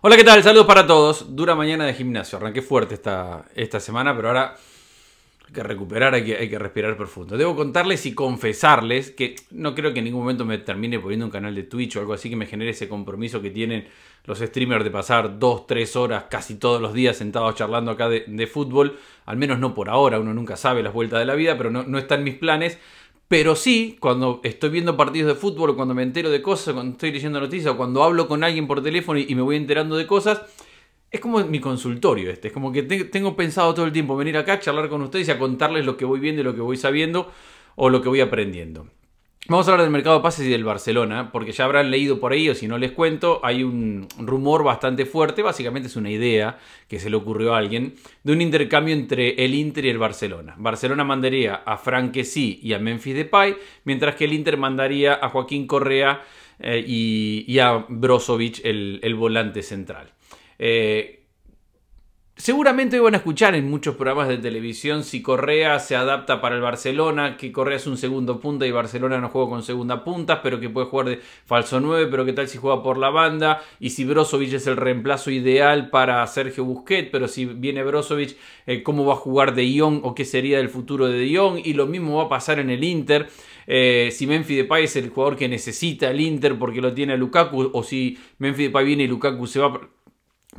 Hola, ¿qué tal? Saludos para todos. Dura mañana de gimnasio. Arranqué fuerte esta, esta semana, pero ahora hay que recuperar, hay que, respirar profundo. Debo contarles y confesarles que no creo que en ningún momento me termine poniendo un canal de Twitch o algo así que me genere ese compromiso que tienen los streamers de pasar dos, tres horas casi todos los días sentados charlando acá de, fútbol. Al menos no por ahora, uno nunca sabe las vueltas de la vida, pero no, no están mis planes. Pero sí, cuando estoy viendo partidos de fútbol, cuando me entero de cosas, cuando estoy leyendo noticias, o cuando hablo con alguien por teléfono y me voy enterando de cosas, es como mi consultorio este. Es como que tengo pensado todo el tiempo venir acá, a charlar con ustedes y a contarles lo que voy viendo y lo que voy sabiendo o lo que voy aprendiendo. Vamos a hablar del mercado de pases y del Barcelona, porque ya habrán leído por ahí, o si no les cuento, hay un rumor bastante fuerte, básicamente es una idea que se le ocurrió a alguien, de un intercambio entre el Inter y el Barcelona. Barcelona mandaría a sí y a Memphis Depay, mientras que el Inter mandaría a Joaquín Correa eh, y, a Brozovic, el, volante central. Eh, Seguramente van a escuchar en muchos programas de televisión si Correa se adapta para el Barcelona, que Correa es un segundo punta y Barcelona no juega con segunda punta, pero que puede jugar de falso 9, pero qué tal si juega por la banda, y si Brozovic es el reemplazo ideal para Sergio Busquets, pero si viene Brozovic, eh, cómo va a jugar De Ion o qué sería el futuro de Ion, y lo mismo va a pasar en el Inter, eh, si Memphis Depay es el jugador que necesita el Inter porque lo tiene Lukaku, o si Memphis Depay viene y Lukaku se va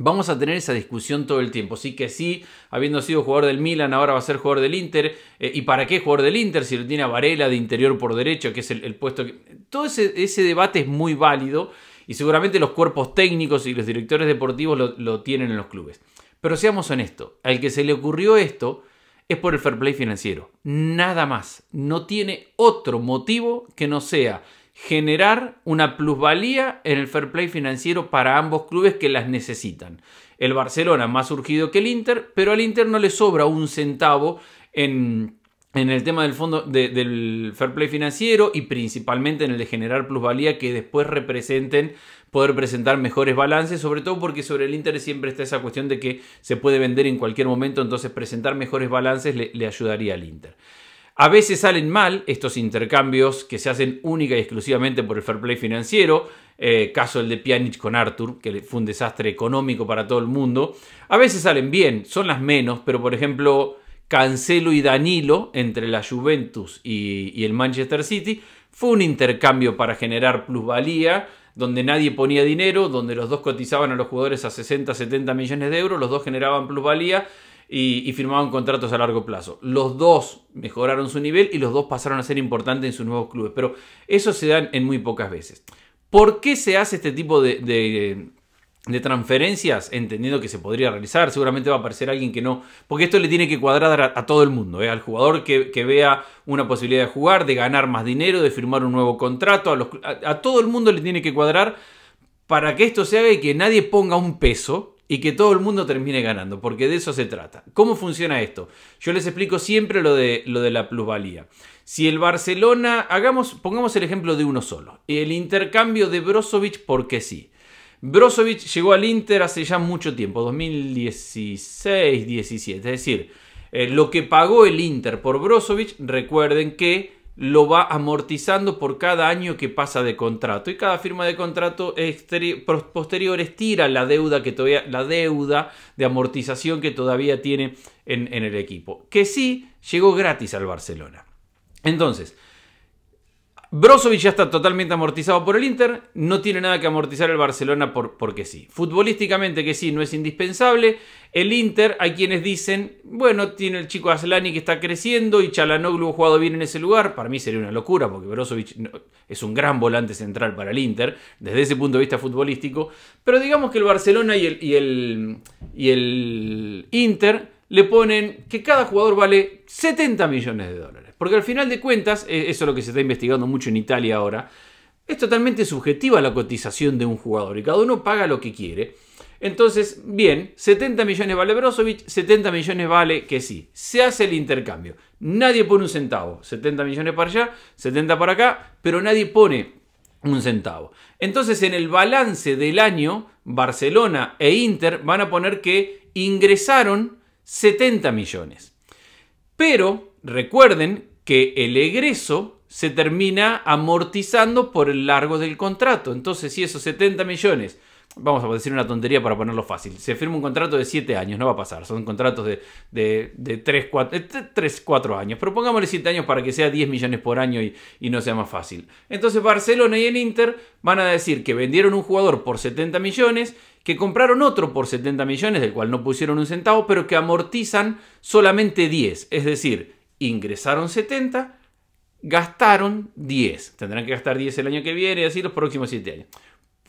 Vamos a tener esa discusión todo el tiempo. Sí que sí, habiendo sido jugador del Milan, ahora va a ser jugador del Inter. Eh, ¿Y para qué jugador del Inter si lo tiene a Varela de interior por derecho, que es el, puesto que... Todo ese, debate es muy válido y seguramente los cuerpos técnicos y los directores deportivos lo, lo tienen en los clubes. Pero seamos honestos, al que se le ocurrió esto es por el fair play financiero. Nada más. No tiene otro motivo que no sea generar una plusvalía en el fair play financiero para ambos clubes que las necesitan. El Barcelona más surgido que el Inter, pero al Inter no le sobra un centavo en, el tema del fondo del fair play financiero y principalmente en el de generar plusvalía que después representen poder presentar mejores balances, sobre todo porque sobre el Inter siempre está esa cuestión de que se puede vender en cualquier momento, entonces presentar mejores balances le ayudaría al Inter. A veces salen mal estos intercambios que se hacen única y exclusivamente por el fair play financiero, eh, caso el de Pjanic con Arthur, que fue un desastre económico para todo el mundo. A veces salen bien, son las menos, pero por ejemplo Cancelo y Danilo entre la Juventus y, y el Manchester City fue un intercambio para generar plusvalía, donde nadie ponía dinero, donde los dos cotizaban a los jugadores a 60, 70 millones de euros, los dos generaban plusvalía y, firmaban contratos a largo plazo. Los dos mejoraron su nivel y los dos pasaron a ser importantes en sus nuevos clubes, pero eso se da en muy pocas veces. ¿Por qué se hace este tipo de, transferencias, entendiendo que se podría realizar, seguramente va a aparecer alguien que no, porque esto le tiene que cuadrar a, todo el mundo, ¿eh? al jugador que, vea una posibilidad de jugar, de ganar más dinero, de firmar un nuevo contrato, a todo el mundo le tiene que cuadrar para que esto se haga y que nadie ponga un peso y que todo el mundo termine ganando, porque de eso se trata. ¿Cómo funciona esto? Yo les explico siempre lo de, lo de la plusvalía. Si el Barcelona, hagamos, pongamos el ejemplo de uno solo, el intercambio de Brozovic porque sí. Brozovic llegó al Inter hace ya mucho tiempo, 2016, 17, es decir, eh, lo que pagó el Inter por Brozovic, recuerden que lo va amortizando por cada año que pasa de contrato y cada firma de contrato posterior estira la deuda que todavía la deuda de amortización que todavía tiene en, el equipo que sí llegó gratis al Barcelona entonces Brozovic ya está totalmente amortizado por el Inter, no tiene nada que amortizar el Barcelona porque sí. Futbolísticamente que sí, no es indispensable. El Inter, hay quienes dicen, bueno, tiene el chico Aslani que está creciendo y Chalanoglu ha jugado bien en ese lugar. Para mí sería una locura porque Brozovic es un gran volante central para el Inter, desde ese punto de vista futbolístico. Pero digamos que el Barcelona y el, y el, y el Inter le ponen que cada jugador vale 70 millones de dólares. Porque al final de cuentas, eh, eso es lo que se está investigando mucho en Italia ahora, es totalmente subjetiva la cotización de un jugador y cada uno paga lo que quiere. Entonces, bien, 70 millones vale Brozovic, 70 millones vale que sí. Se hace el intercambio. Nadie pone un centavo. 70 millones para allá, 70 para acá, pero nadie pone un centavo. Entonces, en el balance del año, Barcelona e Inter van a poner que ingresaron 70 millones. Pero recuerden que el egreso se termina amortizando por el largo del contrato. Entonces, si esos 70 millones vamos a decir una tontería para ponerlo fácil, se firma un contrato de 7 años, no va a pasar, son contratos de, 3, 4, 4, años, pero pongámosle 7 años para que sea 10 millones por año y, y, no sea más fácil. Entonces Barcelona y el Inter van a decir que vendieron un jugador por 70 millones, que compraron otro por 70 millones, del cual no pusieron un centavo, pero que amortizan solamente 10, es decir, ingresaron 70. Gastaron 10. Tendrán que gastar 10 el año que viene y así los próximos 7 años.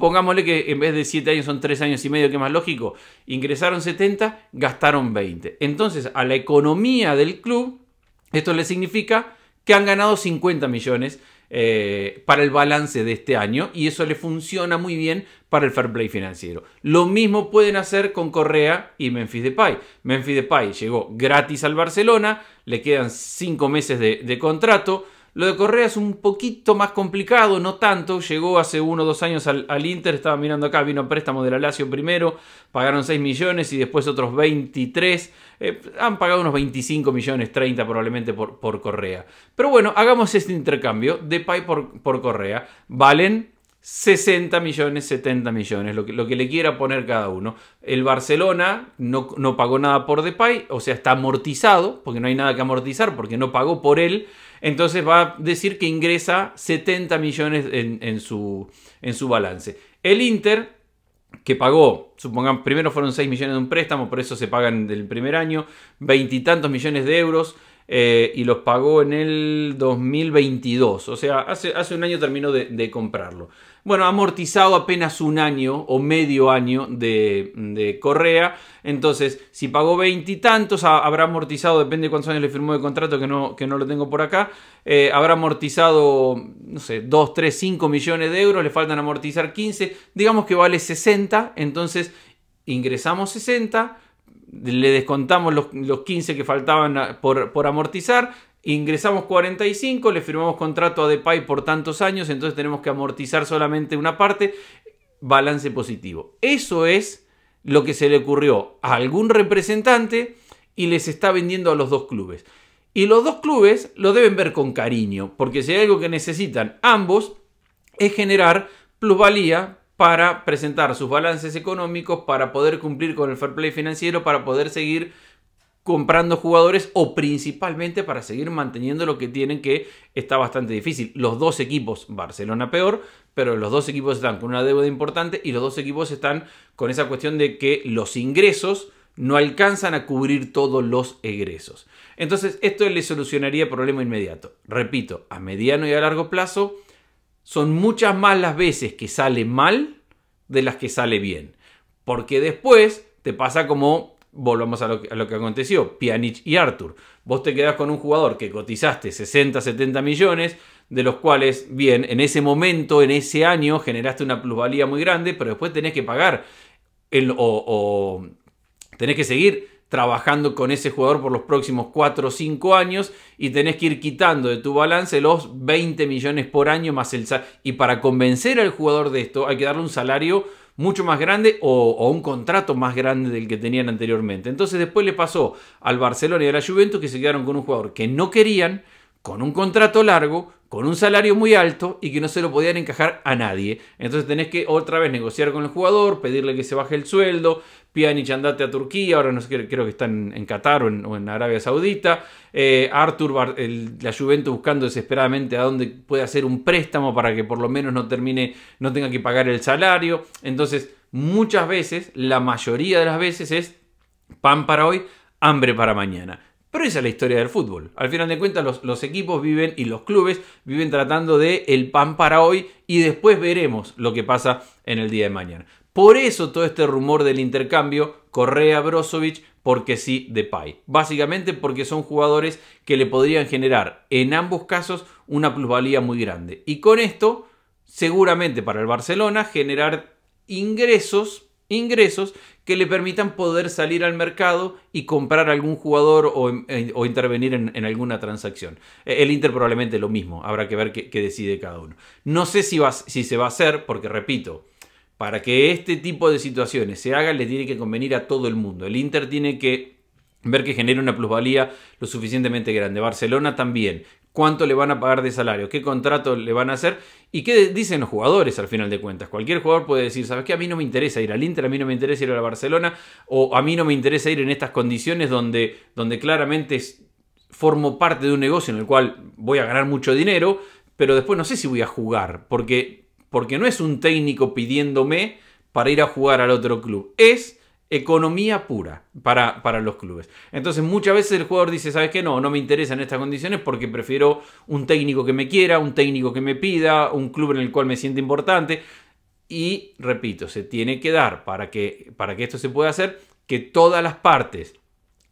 Pongámosle que en vez de 7 años son 3 años y medio, que es más lógico. Ingresaron 70, gastaron 20. Entonces, a la economía del club, esto le significa que han ganado 50 millones eh, para el balance de este año y eso le funciona muy bien para el fair play financiero. Lo mismo pueden hacer con Correa y Memphis Depay. Memphis Depay llegó gratis al Barcelona, le quedan 5 meses de contrato lo de Correa es un poquito más complicado, no tanto. Llegó hace uno o dos años al, Inter, estaba mirando acá, vino a préstamo de la Lazio primero, pagaron 6 millones y después otros 23. Eh, han pagado unos 25 millones, 30 probablemente por, por Correa. Pero bueno, hagamos este intercambio de Pay por, por Correa. Valen 60 millones, 70 millones, lo que, le quiera poner cada uno. El Barcelona no, no, pagó nada por Depay, o sea, está amortizado, porque no hay nada que amortizar, porque no pagó por él entonces va a decir que ingresa 70 millones en, su, en su balance. El Inter que pagó, supongan, primero fueron 6 millones de un préstamo, por eso se pagan del primer año, veintitantos millones de euros, eh, y los pagó en el 2022. O sea, hace, un año terminó de, comprarlo. Bueno, amortizado apenas un año o medio año de, Correa. Entonces, si pagó veintitantos, habrá amortizado, depende de cuántos años le firmó el contrato, que no, que no lo tengo por acá. Eh, habrá amortizado, no sé, 2, 3, 5 millones de euros, le faltan amortizar 15. Digamos que vale 60, entonces ingresamos 60 le descontamos los, 15 que faltaban por, por, amortizar, ingresamos 45, le firmamos contrato a Depay por tantos años, entonces tenemos que amortizar solamente una parte, balance positivo. Eso es lo que se le ocurrió a algún representante y les está vendiendo a los dos clubes. Y los dos clubes lo deben ver con cariño, porque si hay algo que necesitan ambos es generar plusvalía para presentar sus balances económicos, para poder cumplir con el fair play financiero, para poder seguir comprando jugadores o principalmente para seguir manteniendo lo que tienen que está bastante difícil. Los dos equipos, Barcelona peor, pero los dos equipos están con una deuda importante y los dos equipos están con esa cuestión de que los ingresos no alcanzan a cubrir todos los egresos. Entonces, esto le solucionaría el problema inmediato. Repito, a mediano y a largo plazo, son muchas más las veces que sale mal de las que sale bien. Porque después te pasa como, volvamos a lo, que aconteció, Pianich y Arthur. Vos te quedás con un jugador que cotizaste 60, 70 millones, de los cuales, bien, en ese momento, en ese año, generaste una plusvalía muy grande, pero después tenés que pagar o, o tenés que seguir trabajando con ese jugador por los próximos 4 o 5 años y tenés que ir quitando de tu balance los 20 millones por año más el salario. Y para convencer al jugador de esto hay que darle un salario mucho más grande o, o, un contrato más grande del que tenían anteriormente. Entonces después le pasó al Barcelona y a la Juventus que se quedaron con un jugador que no querían, con un contrato largo, con un salario muy alto y que no se lo podían encajar a nadie. Entonces tenés que otra vez negociar con el jugador, pedirle que se baje el sueldo, y andate a Turquía, ahora no sé, creo que está en Qatar o en, Arabia Saudita, eh, Artur, Arthur, la Juventus buscando desesperadamente a dónde puede hacer un préstamo para que por lo menos no termine, no tenga que pagar el salario. Entonces muchas veces, la mayoría de las veces es pan para hoy, hambre para mañana. Pero esa es la historia del fútbol. Al final de cuentas, los, equipos viven y los clubes viven tratando de el pan para hoy y después veremos lo que pasa en el día de mañana. Por eso todo este rumor del intercambio Correa Brozovic porque sí de Pay. Básicamente porque son jugadores que le podrían generar en ambos casos una plusvalía muy grande. Y con esto, seguramente para el Barcelona, generar ingresos ingresos que le permitan poder salir al mercado y comprar algún jugador o, em, eh, intervenir en, alguna transacción. E, el Inter probablemente lo mismo, habrá que ver qué, decide cada uno. No sé si, va, si se va a hacer, porque repito, para que este tipo de situaciones se hagan le tiene que convenir a todo el mundo. El Inter tiene que ver que genere una plusvalía lo suficientemente grande. Barcelona también cuánto le van a pagar de salario, qué contrato le van a hacer y qué dicen los jugadores al final de cuentas. Cualquier jugador puede decir, ¿sabes qué? A mí no me interesa ir al Inter, a mí no me interesa ir a la Barcelona o a mí no me interesa ir en estas condiciones donde, donde claramente formo parte de un negocio en el cual voy a ganar mucho dinero, pero después no sé si voy a jugar, porque, porque no es un técnico pidiéndome para ir a jugar al otro club, es economía pura para, para, los clubes. Entonces muchas veces el jugador dice, ¿sabes qué? No, no me interesan estas condiciones porque prefiero un técnico que me quiera, un técnico que me pida, un club en el cual me siente importante. Y repito, se tiene que dar para que, para que esto se pueda hacer que todas las partes,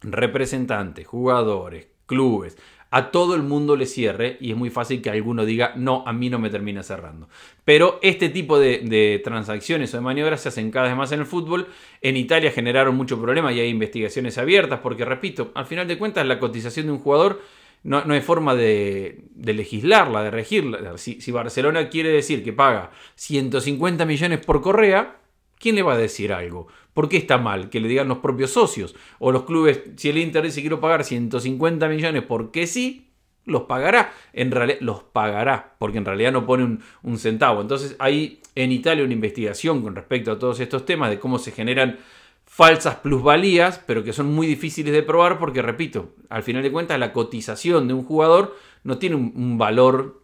representantes, jugadores, clubes, a todo el mundo le cierre y es muy fácil que alguno diga, no, a mí no me termina cerrando. Pero este tipo de, transacciones o de maniobras se hacen cada vez más en el fútbol. En Italia generaron mucho problemas y hay investigaciones abiertas porque, repito, al final de cuentas la cotización de un jugador no, no, hay forma de, legislarla, de regirla. Si, si Barcelona quiere decir que paga 150 millones por Correa, ¿Quién le va a decir algo? ¿Por qué está mal? Que le digan los propios socios o los clubes, si el Inter dice quiero pagar 150 millones ¿por qué sí, los pagará. En realidad, los pagará, porque en realidad no pone un, centavo. Entonces hay en Italia una investigación con respecto a todos estos temas de cómo se generan falsas plusvalías, pero que son muy difíciles de probar porque, repito, al final de cuentas la cotización de un jugador no tiene un valor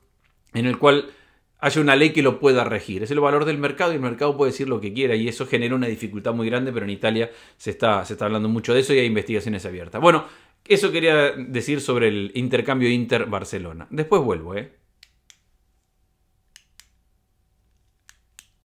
en el cual haya una ley que lo pueda regir. Es el valor del mercado y el mercado puede decir lo que quiera y eso genera una dificultad muy grande, pero en Italia se está, se está hablando mucho de eso y hay investigaciones abiertas. Bueno, eso quería decir sobre el intercambio Inter-Barcelona. Después vuelvo, ¿eh?